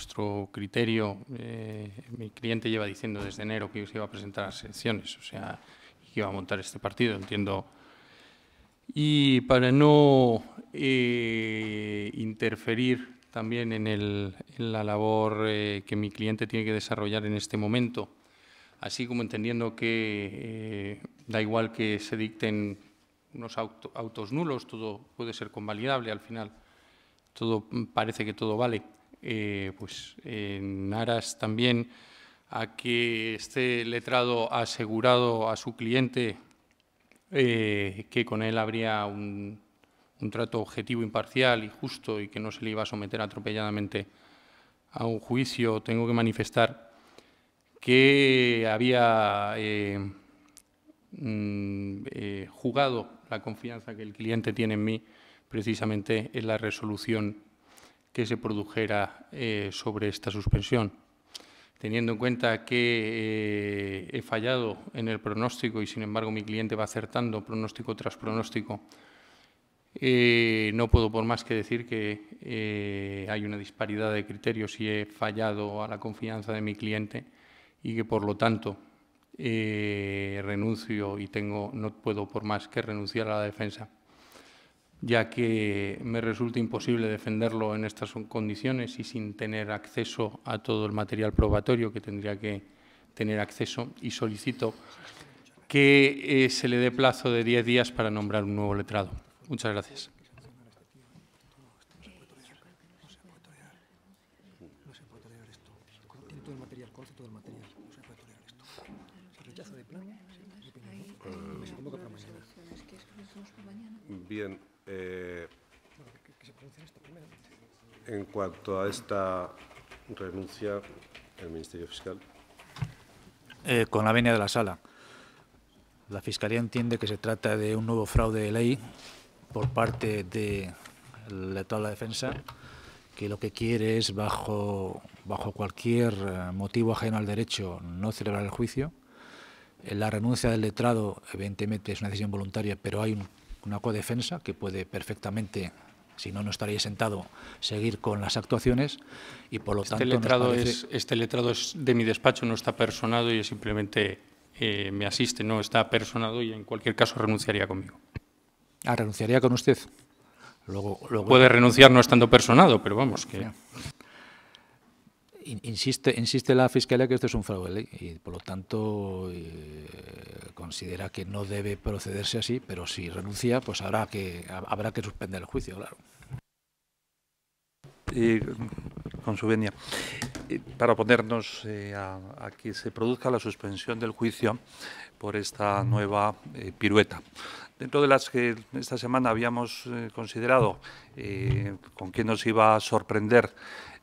nuestro criterio, eh, mi cliente lleva diciendo desde enero que se iba a presentar a las elecciones, o sea, que iba a montar este partido, entiendo. Y para no eh, interferir también en, el, en la labor eh, que mi cliente tiene que desarrollar en este momento, así como entendiendo que da igual que se dicten unos autos nulos, todo puede ser convalidable al final, todo parece que todo vale eh, pues, en aras también a que este letrado ha asegurado a su cliente eh, que con él habría un, trato objetivo, imparcial y justo y que no se le iba a someter atropelladamente a un juicio, tengo que manifestar que había eh, mm, jugado la confianza que el cliente tiene en mí precisamente en la resolución que se produjera eh, sobre esta suspensión. Teniendo en cuenta que eh, he fallado en el pronóstico y, sin embargo, mi cliente va acertando pronóstico tras pronóstico, eh, no puedo por más que decir que hay una disparidad de criterios y he fallado a la confianza de mi cliente y que, por lo tanto, renuncio y tengo, no puedo por más que renunciar a la defensa ya que me resulta imposible defenderlo en estas condiciones y sin tener acceso a todo el material probatorio que tendría que tener acceso y solicito que eh, se le dé plazo de 10 días para nombrar un nuevo letrado. Muchas gracias. Bien, eh, en cuanto a esta renuncia, el Ministerio Fiscal. Eh, con la venia de la sala. La Fiscalía entiende que se trata de un nuevo fraude de ley por parte de la, toda la defensa, que lo que quiere es, bajo, bajo cualquier eh, motivo ajeno al derecho, no celebrar el juicio. La renuncia del letrado, evidentemente, es una decisión voluntaria, pero hay un una codefensa que puede perfectamente si no, no estaría sentado seguir con las actuaciones y por lo este Letrado es, este letrado es de mi despacho, no está personado y simplemente eh, me asiste, no está personado y en cualquier caso renunciaría conmigo. Ah, renunciaría con usted. Luego, Puede renunciar no estando personado, pero vamos, que... Insiste, insiste la Fiscalía que esto es un fraude ¿eh? y por lo tanto eh, considera que no debe procederse así, pero si renuncia, pues habrá que, habrá que suspender el juicio, claro. con su venia, para ponernos eh, a, que se produzca la suspensión del juicio por esta nueva pirueta dentro de las que esta semana habíamos considerado con quién nos iba a sorprender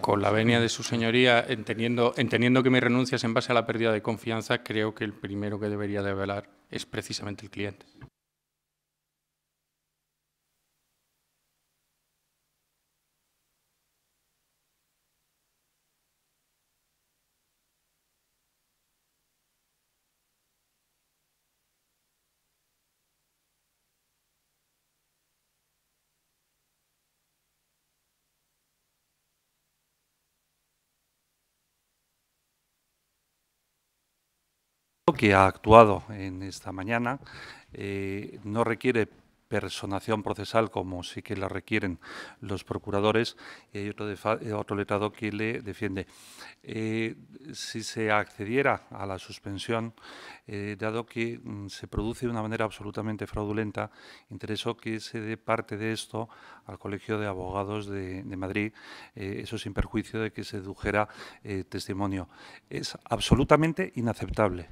con, la venia de su señoría, entendiendo, entendiendo que mi renuncia es en base a la pérdida de confianza, creo que el primero que debería de velar es precisamente el cliente. que ha actuado en esta mañana eh, no requiere personación procesal como sí que la requieren los procuradores y hay otro, eh, otro letrado que le defiende. Eh, si se accediera a la suspensión, dado que mm, se produce de una manera absolutamente fraudulenta, interesó que se dé parte de esto al Colegio de Abogados de, Madrid, eso sin perjuicio de que se dedujera testimonio. Es absolutamente inaceptable.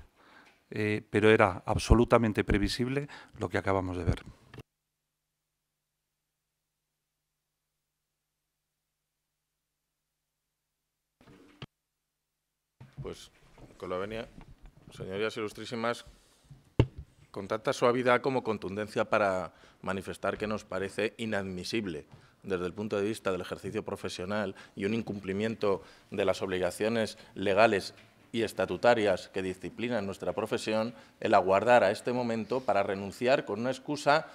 Eh, pero era absolutamente previsible lo que acabamos de ver. Pues con la venia, señorías ilustrísimas, con tanta suavidad como contundencia para manifestar que nos parece inadmisible desde el punto de vista del ejercicio profesional y un incumplimiento de las obligaciones legales y estatutarias que disciplinan nuestra profesión, el aguardar a este momento para renunciar con una excusa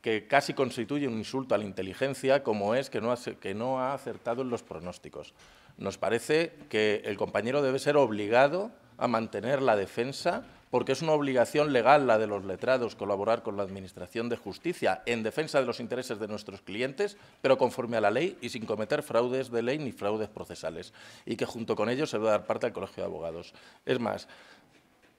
que casi constituye un insulto a la inteligencia, como es que no, que no ha acertado en los pronósticos. Nos parece que el compañero debe ser obligado a mantener la defensa porque es una obligación legal la de los letrados colaborar con la Administración de Justicia en defensa de los intereses de nuestros clientes, pero conforme a la ley y sin cometer fraudes de ley ni fraudes procesales, y que junto con ello se debe dar parte al Colegio de Abogados. Es más,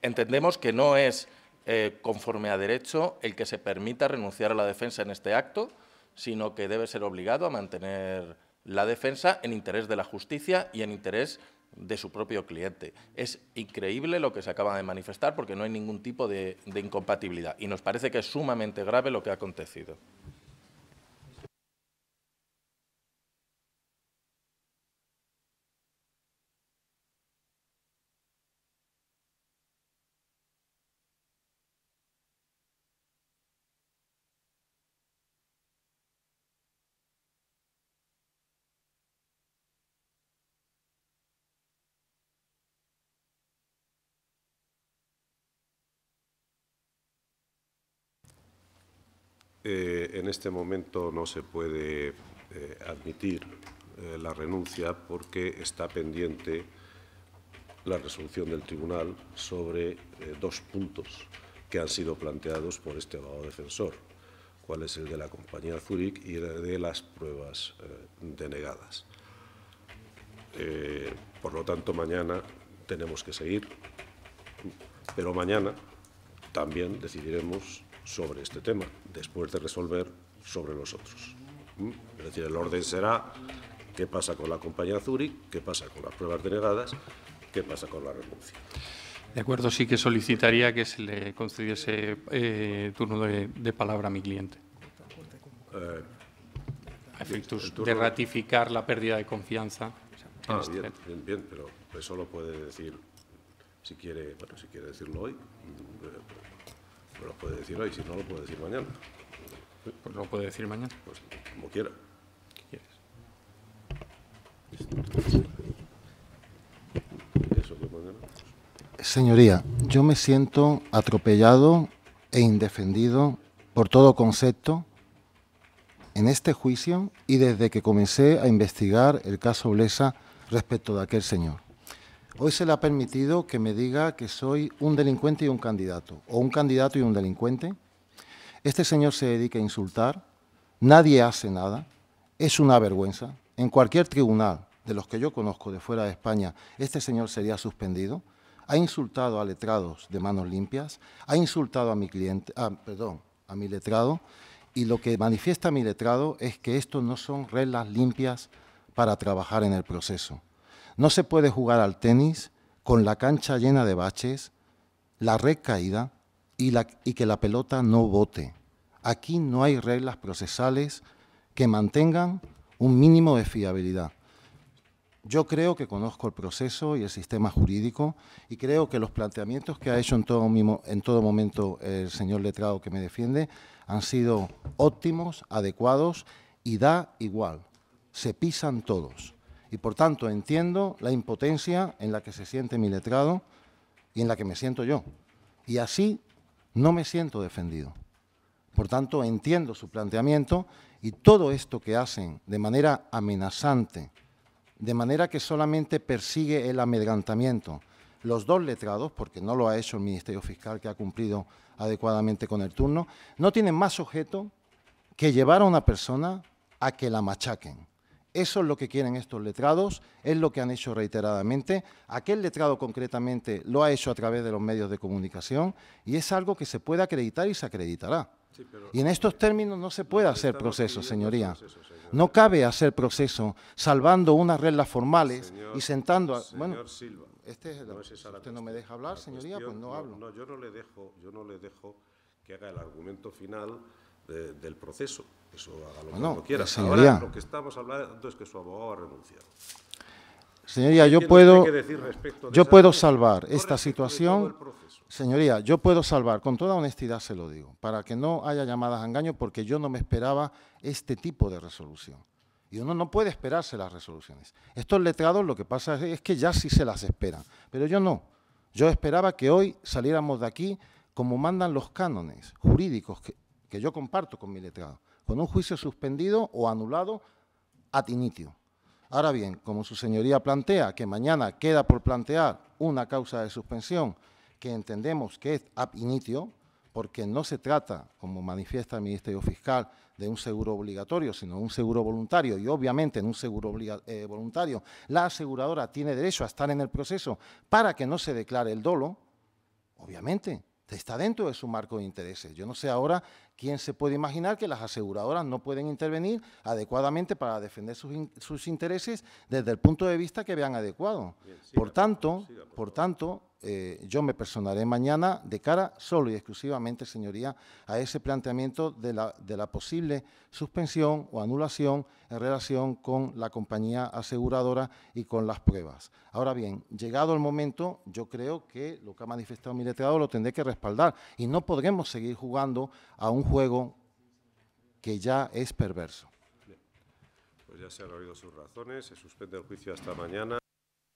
entendemos que no es eh, conforme a derecho el que se permita renunciar a la defensa en este acto, sino que debe ser obligado a mantener la defensa en interés de la justicia y en interés de su propio cliente. Es increíble lo que se acaba de manifestar porque no hay ningún tipo de, incompatibilidad y nos parece que es sumamente grave lo que ha acontecido. Eh, en este momento no se puede eh, admitir eh, la renuncia porque está pendiente la resolución del tribunal sobre dos puntos que han sido planteados por este abogado defensor, cuál es el de la compañía Zurich y el de las pruebas denegadas. por lo tanto, mañana tenemos que seguir, pero mañana también decidiremos sobre este tema, después de resolver sobre los otros. ¿Mm? Es decir, el orden será qué pasa con la compañía Zurich, qué pasa con las pruebas denegadas, qué pasa con la renuncia. De acuerdo, sí que solicitaría que se le concediese eh, turno de, palabra a mi cliente. Eh, a efectos de ratificar la pérdida de confianza. Ah, bien, bien, pero eso lo puede decir, si quiere, bueno, si quiere decirlo hoy. Eh, no pues lo puede decir hoy, si no lo puede decir mañana. Pues lo puede decir mañana. Pues como quiera. ¿Qué quieres? Señoría, yo me siento atropellado e indefendido por todo concepto en este juicio y desde que comencé a investigar el caso Blesa respecto de aquel señor. Hoy se le ha permitido que me diga que soy un delincuente y un candidato, o un candidato y un delincuente. Este señor se dedica a insultar, nadie hace nada, es una vergüenza. En cualquier tribunal de los que yo conozco de fuera de España, este señor sería suspendido. Ha insultado a letrados de manos limpias, ha insultado a mi cliente, ah, perdón, a mi letrado, y lo que manifiesta mi letrado es que esto no son reglas limpias para trabajar en el proceso. No se puede jugar al tenis con la cancha llena de baches, la red caída y, que la pelota no bote. Aquí no hay reglas procesales que mantengan un mínimo de fiabilidad. Yo creo que conozco el proceso y el sistema jurídico y creo que los planteamientos que ha hecho en todo momento el señor letrado que me defiende han sido óptimos, adecuados y da igual. Se pisan todos y por tanto entiendo la impotencia en la que se siente mi letrado y en la que me siento yo. Y así no me siento defendido. Por tanto, entiendo su planteamiento y todo esto que hacen de manera amenazante, de manera que solamente persigue el amedrantamiento, Los dos letrados, porque no lo ha hecho el Ministerio Fiscal que ha cumplido adecuadamente con el turno, no tienen más objeto que llevar a una persona a que la machaquen. Eso es lo que quieren estos letrados, es lo que han hecho reiteradamente. Aquel letrado concretamente lo ha hecho a través de los medios de comunicación y es algo que se puede acreditar y se acreditará. y en estos términos no se puede hacer proceso, señoría. No cabe hacer proceso salvando unas reglas formales y sentando... A, bueno, Silva, este usted no me deja hablar, señoría, pues no, hablo. No, yo le dejo, yo no le dejo que haga el argumento final del proceso. Eso haga lo que quiera. Ahora lo que estamos hablando es que su abogado ha renunciado. Señoría, yo puedo, yo puedo salvar esta situación. Señoría, yo puedo salvar, con toda honestidad se lo digo, para que no haya llamadas a engaño, porque yo no me esperaba este tipo de resolución. Y uno no puede esperarse las resoluciones. Estos letrados lo que pasa es que ya sí se las esperan, pero yo no. Yo esperaba que hoy saliéramos de aquí como mandan los cánones jurídicos que yo comparto con mi letrado, con un juicio suspendido o anulado ad initio. Ahora bien, como su señoría plantea que mañana queda por plantear una causa de suspensión que entendemos que es ad initio, porque no se trata, como manifiesta el Ministerio Fiscal, de un seguro obligatorio, sino un seguro voluntario. Y obviamente en un seguro eh, voluntario la aseguradora tiene derecho a estar en el proceso para que no se declare el dolo, obviamente está dentro de su marco de intereses. Yo no sé ahora quién se puede imaginar que las aseguradoras no pueden intervenir adecuadamente para defender sus, intereses desde el punto de vista que vean adecuado. por tanto, por tanto, eh, yo me personaré mañana de cara solo y exclusivamente, señoría, a ese planteamiento de la, de la posible suspensión o anulación en relación con la compañía aseguradora y con las pruebas. Ahora bien, llegado el momento, yo creo que lo que ha manifestado mi letrado lo tendré que respaldar y no podremos seguir jugando a un juego que ya es perverso. Pues ya se han oído sus razones, se suspende el juicio hasta mañana.